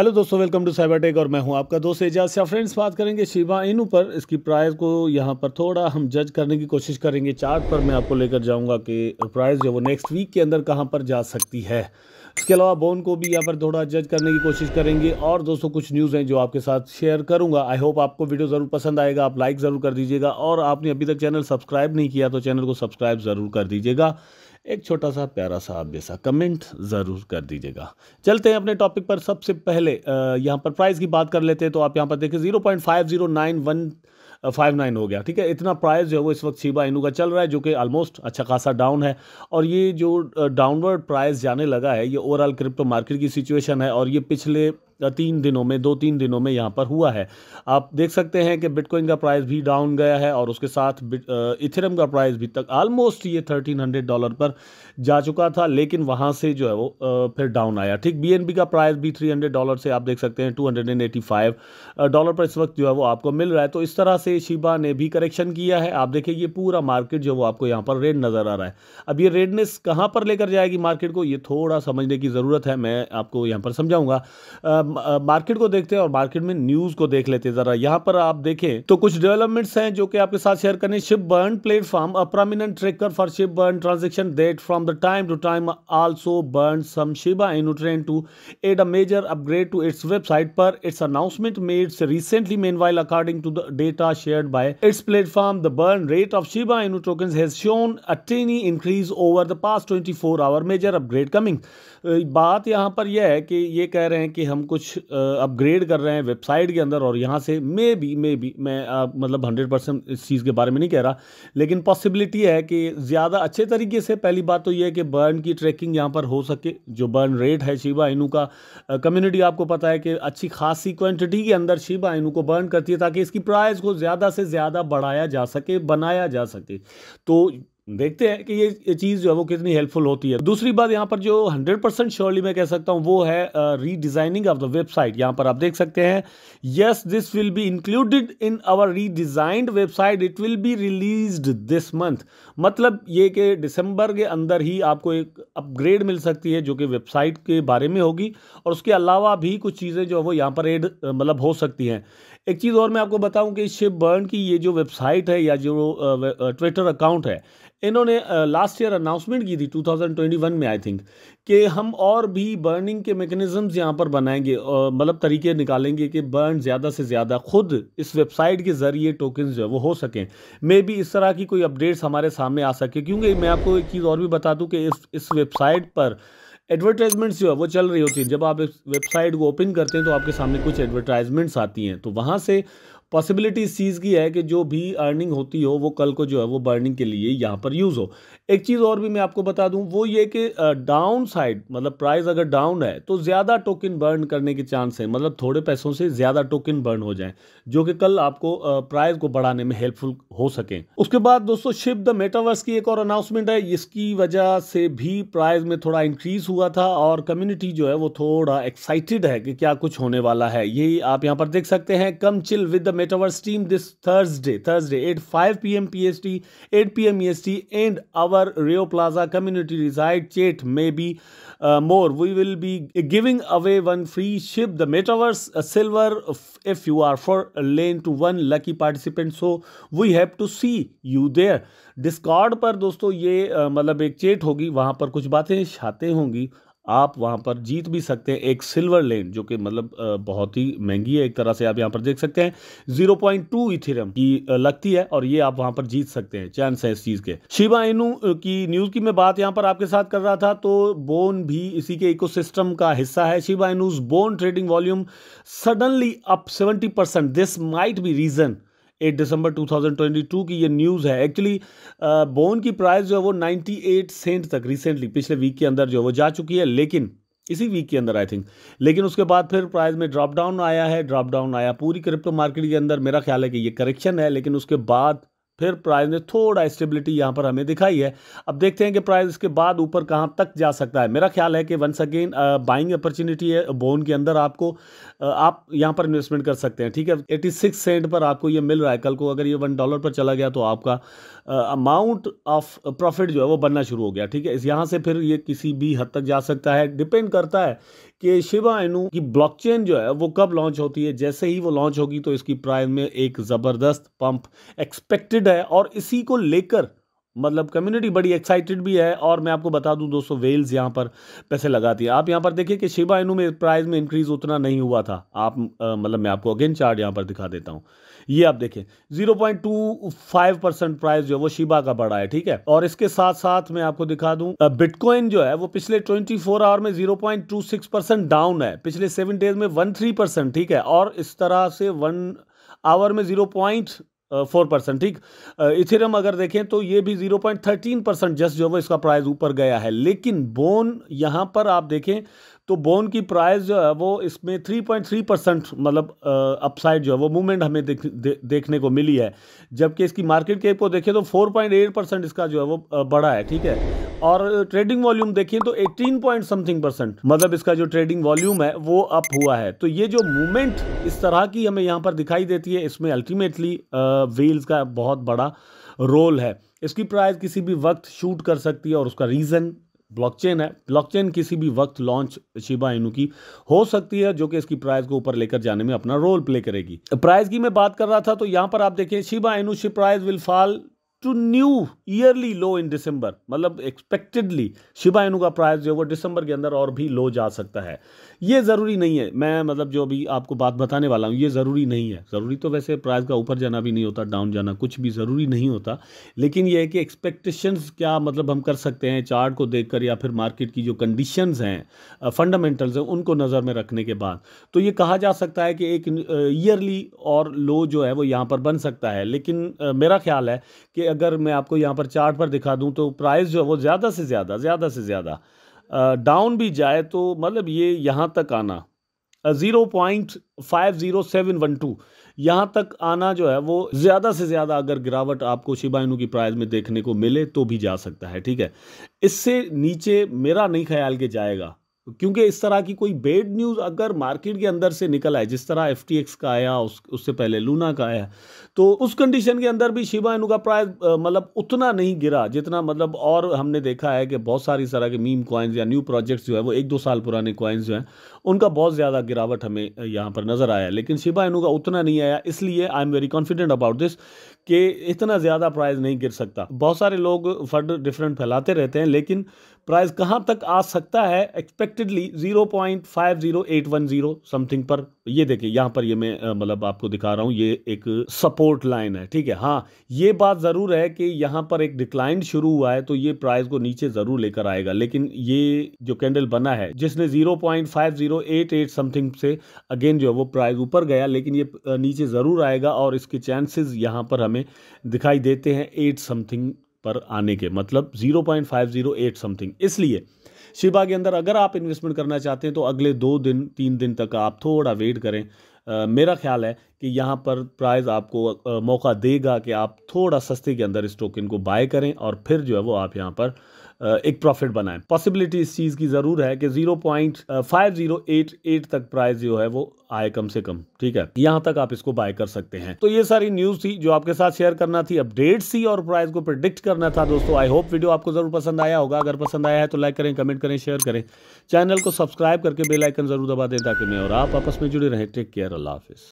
Hello दोस्तों welcome to cyber tech और मैं हूं आपका दोस्त एजाज शाह फ्रेंड्स बात करेंगे शिवा इनू पर इसकी प्राइस को यहां पर थोड़ा हम जज करने की कोशिश करेंगे चार्ट पर मैं आपको लेकर जाऊंगा कि प्राइस जो वो नेक्स्ट वीक के अंदर कहां पर जा सकती है इसके अलावा बोन को भी यहाँ पर थोड़ा जज करने की कोशिश करेंगे और दोस्तों कुछ न्यूज़ हैं जो आपके साथ शेयर करूँगा आई होप आपको वीडियो ज़रूर पसंद आएगा आप लाइक ज़रूर कर दीजिएगा और आपने अभी तक चैनल सब्सक्राइब नहीं किया तो चैनल को सब्सक्राइब ज़रूर कर दीजिएगा एक छोटा सा प्यारा सा आप जैसा कमेंट ज़रूर कर दीजिएगा चलते हैं अपने टॉपिक पर सबसे पहले यहाँ पर प्राइस की बात कर लेते हैं तो आप यहाँ पर देखें zero point five zero nine one five nine हो गया ठीक है इतना प्राइस जो है वो इस वक्त शिबा इनू का चल रहा है जो कि ऑलमोस्ट अच्छा खासा डाउन है और ये जो डाउनवर्ड प्राइस जाने लगा है ये ओवरऑल क्रिप्टो मार्केट की सिचुएशन है और ये पिछले तीन दिनों में दो तीन दिनों में यहाँ पर हुआ है आप देख सकते हैं कि बिटकॉइन का प्राइस भी डाउन गया है और उसके साथ इथेरम का प्राइस भी तक ऑलमोस्ट ये थर्टीन हंड्रेड डॉलर पर जा चुका था लेकिन वहाँ से जो है वो फिर डाउन आया ठीक बी का प्राइस भी थ्री हंड्रेड डॉलर से आप देख सकते हैं two hundred and eighty five dollar पर इस वक्त जो है वो आपको मिल रहा है तो इस तरह से शिबा ने भी करेक्शन किया है आप देखिए ये पूरा मार्केट जो वो आपको यहाँ पर रेड नज़र आ रहा है अब ये रेडनेस कहाँ पर लेकर जाएगी मार्केट को ये थोड़ा समझने की ज़रूरत है मैं आपको यहाँ पर समझाऊँगा मार्केट को देखते हैं और मार्केट में न्यूज को देख लेते हैं जरा यहाँ पर आप देखें तो कुछ डेवलपमेंट्स हैं जो कि आपके साथ शेयर करने Shib burn platform a prominent tracker for Shib burn transaction date from the time to time also burn some Shiba in train to add a major upgrade to its website पर its announcement made recently meanwhile according to the data shared by its platform the burn rate of shiba inu tokens has shown a tiny increase over the past 24 hour major upgrade coming बात यहाँ पर यह है कि ये कह रहे हैं कि हमको कुछ अपग्रेड कर रहे हैं वेबसाइट के अंदर और यहाँ से मे बी मे बी मैं आ, मतलब हंड्रेड परसेंट इस चीज़ के बारे में नहीं कह रहा लेकिन पॉसिबिलिटी है कि ज़्यादा अच्छे तरीके से पहली बात तो ये है कि बर्न की ट्रैकिंग यहाँ पर हो सके जो बर्न रेट है शिवा इनू का कम्युनिटी आपको पता है कि अच्छी खासी क्वान्टिटी के अंदर शिवा इनू को बर्न करती है ताकि इसकी प्राइस को ज़्यादा से ज़्यादा बढ़ाया जा सके बनाया जा सके तो देखते हैं कि ये ये चीज़ जो है वो कितनी हेल्पफुल होती है दूसरी बात यहाँ पर जो 100 परसेंट श्योरली मैं कह सकता हूँ वो है रीडिज़ाइनिंग ऑफ द वेबसाइट यहाँ पर आप देख सकते हैं yes this will be included in our redesigned website it will be release this month मतलब ये कि दिसंबर के अंदर ही आपको एक अपग्रेड मिल सकती है जो कि वेबसाइट के बारे में होगी और उसके अलावा भी कुछ चीज़ें जो है वो यहाँ पर एड मतलब हो सकती हैं एक चीज़ और मैं आपको बताऊं कि शिव बर्न की ये जो वेबसाइट है या जो ट्विटर अकाउंट है इन्होंने लास्ट ईयर अनाउंसमेंट की थी 2021 में आई थिंक कि हम और भी बर्निंग के मेकनिज़म्स यहाँ पर बनाएंगे मतलब तरीके निकालेंगे कि बर्न ज़्यादा से ज़्यादा खुद इस वेबसाइट के ज़रिए टोकन जो है वो हो सकें मे भी इस तरह की कोई अपडेट्स हमारे सामने आ सके क्योंकि मैं आपको एक चीज़ और भी बता दूँ कि इस इस वेबसाइट पर एडवर्टाइजमेंट्स जो है वो चल रही होती हैं जब आप वेबसाइट को ओपन करते हैं तो आपके सामने कुछ एडवर्टाइजमेंट्स आती हैं तो वहाँ से पॉसिबिलिटी इस चीज़ की है कि जो भी अर्निंग होती हो वो कल को जो है वो बर्निंग के लिए यहाँ पर यूज़ हो एक चीज़ और भी मैं आपको बता दूँ वो ये कि डाउन साइड मतलब प्राइस अगर डाउन है तो ज़्यादा टोकन बर्न करने के चांस है मतलब थोड़े पैसों से ज़्यादा टोकन बर्न हो जाएँ जो कि कल आपको प्राइस को बढ़ाने में हेल्पफुल हो सकें उसके बाद दोस्तों शिप द मेटावर्स की एक और अनाउंसमेंट है इसकी वजह से भी प्राइज में थोड़ा इंक्रीज हुआ था और कम्युनिटी जो है वो थोड़ा एक्साइटेड है कि क्या कुछ होने वाला है यही आप यहाँ पर देख सकते हैं come chill with the Metaverse stream this Thursday, Thursday at 5 p.m. PST, 8 p.m. EST, and our Rio Plaza community reside chat may be uh, more. We will be giving away one free ship, the Metaverse uh, Silver, if you are for lane to one lucky participant. So we have to see you there. Discord पर दोस्तों ये मतलब एक चेट होगी वहाँ पर कुछ बातें छाते होंगी आप वहाँ पर जीत भी सकते हैं एक सिल्वर लेन जो कि मतलब बहुत ही महंगी है एक तरह से आप यहाँ पर देख सकते हैं 0.2 पॉइंट इथेरियम की लगती है और ये आप वहाँ पर जीत सकते हैं चांस है इस चीज़ के शिवा इनू की न्यूज़ की मैं बात यहाँ पर आपके साथ कर रहा था तो बोन भी इसी के इकोसिस्टम का हिस्सा है Shiba Inu's Bone trading volume suddenly up seventy this might be reason at December 2022 की ये न्यूज़ है एक्चुअली बोन की प्राइस जो है वो 98 सेंट तक रिसेंटली पिछले वीक के अंदर जो है वो जा चुकी है लेकिन इसी वीक के अंदर आई थिंक लेकिन उसके बाद फिर प्राइस में ड्रॉप डाउन आया है ड्रॉप डाउन आया पूरी क्रिप्टो मार्केट के अंदर मेरा ख्याल है कि ये करेक्शन है लेकिन उसके बाद फिर प्राइस ने थोड़ा स्टेबिलिटी यहाँ पर हमें दिखाई है अब देखते हैं कि प्राइस इसके बाद ऊपर कहाँ तक जा सकता है मेरा ख्याल है कि वंस अगेन बाइंग अपॉर्चुनिटी है बोन के अंदर आपको uh, आप यहाँ पर इन्वेस्टमेंट कर सकते हैं ठीक है एटी सिक्स सेंट पर आपको ये मिल रहा है कल को अगर ये वन डॉलर पर चला गया तो आपका अमाउंट ऑफ प्रॉफिट जो है वो बनना शुरू हो गया ठीक है इस यहाँ से फिर ये किसी भी हद तक जा सकता है डिपेंड करता है कि शिवा एनू की ब्लॉकचेन जो है वो कब लॉन्च होती है जैसे ही वो लॉन्च होगी तो इसकी प्राइस में एक ज़बरदस्त पंप एक्सपेक्टेड है और इसी को लेकर मतलब कम्युनिटी बड़ी एक्साइटेड भी है और मैं आपको बता दूं दोस्तों वेल्स यहाँ पर पैसे लगाती है आप यहाँ पर देखिए कि शिबा इनू में प्राइस में इंक्रीज उतना नहीं हुआ था आप आ, मतलब मैं आपको अगेन चार्ट यहाँ पर दिखा देता हूँ ये आप देखें 0.25 परसेंट प्राइस जो है वो शिबा का बढ़ा है ठीक है और इसके साथ साथ मैं आपको दिखा दूं बिटकॉइन जो है वो पिछले ट्वेंटी आवर में जीरो डाउन है पिछले सेवन डेज में वन ठीक है और इस तरह से वन आवर में जीरो फोर परसेंट ठीक इथेरियम अगर देखें तो ये भी zero point thirteen percent just जो है इसका प्राइस ऊपर गया है लेकिन बोन यहां पर आप देखें तो बोन की प्राइस जो है वो इसमें 3.3 परसेंट मतलब अपसाइड जो है वो मूवमेंट हमें देख, दे, देखने को मिली है जबकि इसकी मार्केट कैप को देखें तो 4.8 परसेंट इसका जो है वो बढ़ा है ठीक है और ट्रेडिंग वॉल्यूम देखिए तो 18 पॉइंट समथिंग परसेंट मतलब इसका जो ट्रेडिंग वॉल्यूम है वो अप हुआ है तो ये जो मूवमेंट इस तरह की हमें यहाँ पर दिखाई देती है इसमें अल्टीमेटली व्हील्स का बहुत बड़ा रोल है इसकी प्राइस किसी भी वक्त शूट कर सकती है और उसका रीज़न ब्लॉकचेन है ब्लॉकचेन किसी भी वक्त लॉन्च शिबा इनू की हो सकती है जो कि इसकी प्राइस को ऊपर लेकर जाने में अपना रोल प्ले करेगी प्राइस की मैं बात कर रहा था तो यहां पर आप देखें Shiba Inu Shib price will fall to new yearly low in December मतलब एक्सपेक्टेडली शिबा का प्राइस जो है वो दिसंबर के अंदर और भी लो जा सकता है ये ज़रूरी नहीं है मैं मतलब जो अभी आपको बात बताने वाला हूँ ये ज़रूरी नहीं है ज़रूरी तो वैसे प्राइस का ऊपर जाना भी नहीं होता डाउन जाना कुछ भी ज़रूरी नहीं होता लेकिन ये है कि एक्सपेक्टेशंस क्या मतलब हम कर सकते हैं चार्ट को देख कर या फिर मार्केट की जो कंडीशन हैं फंडामेंटल्स हैं उनको नज़र में रखने के बाद तो ये कहा जा सकता है कि एक ईयरली और लो जो है वो यहाँ पर बन सकता है लेकिन मेरा ख्याल है कि अगर मैं आपको यहाँ पर चार्ट पर दिखा दूँ तो प्राइस जो है वो ज़्यादा से ज़्यादा ज़्यादा से ज़्यादा डाउन भी जाए तो मतलब ये यहाँ तक आना zero point five zero seven one two यहाँ तक आना जो है वो ज़्यादा से ज़्यादा अगर गिरावट आपको शिबाइनू की प्राइस में देखने को मिले तो भी जा सकता है ठीक है इससे नीचे मेरा नहीं ख्याल के जाएगा क्योंकि इस तरह की कोई बेड न्यूज़ अगर मार्केट के अंदर से निकल आए जिस तरह एफ का आया उस उससे पहले लूना का आया तो उस कंडीशन के अंदर भी शिवा इनू का प्राइस मतलब उतना नहीं गिरा जितना मतलब और हमने देखा है कि बहुत सारी तरह के मीम कॉइन्स या न्यू प्रोजेक्ट्स जो है वो एक दो साल पुराने कॉइन्स जो हैं उनका बहुत ज़्यादा गिरावट हमें यहाँ पर नज़र आया लेकिन शिबा इनू का उतना नहीं आया इसलिए I am very confident about this कि इतना ज़्यादा प्राइस नहीं गिर सकता बहुत सारे लोग फंड डिफरेंट फैलाते रहते हैं लेकिन प्राइस कहाँ तक आ सकता है expectedly zero point five zero eight one zero something पर ये देखिए यहाँ पर ये मैं मतलब आपको दिखा रहा हूँ ये एक सपोर्ट लाइन है ठीक है हाँ ये बात ज़रूर है कि यहाँ पर एक डिक्लाइन शुरू हुआ है तो ये प्राइस को नीचे ज़रूर लेकर आएगा लेकिन ये जो कैंडल बना है जिसने zero point five zero zero eight eight something से अगेन जो है वो प्राइस ऊपर गया लेकिन ये नीचे ज़रूर आएगा और इसके चांसेस यहाँ पर हमें दिखाई देते हैं एट समथिंग पर आने के मतलब zero point five zero eight something इसलिए शिबा के अंदर अगर आप इन्वेस्टमेंट करना चाहते हैं तो अगले दो दिन तीन दिन तक आप थोड़ा वेट करें Uh, मेरा ख्याल है कि यहाँ पर प्राइस आपको uh, मौका देगा कि आप थोड़ा सस्ते के अंदर इस टोकन को बाय करें और फिर जो है वो आप यहाँ पर एक प्रॉफिट बनाएं पॉसिबिलिटी इस चीज़ की ज़रूर है कि zero point five zero eight eight तक प्राइस जो है वो आए कम से कम ठीक है यहाँ तक आप इसको बाय कर सकते हैं तो ये सारी न्यूज़ थी जो आपके साथ शेयर करना थी अपडेट्स थी और प्राइस को प्रिडिक्ट करना था दोस्तों आई होप वीडियो आपको ज़रूर पसंद आया होगा अगर पसंद आया है तो लाइक करें कमेंट करें शेयर करें चैनल को सब्सक्राइब करके बेलाइकन ज़रूर दबा दें ताकि मैं और आप आपस में जुड़े रहें टेक केयर अल्लाह हाफिज़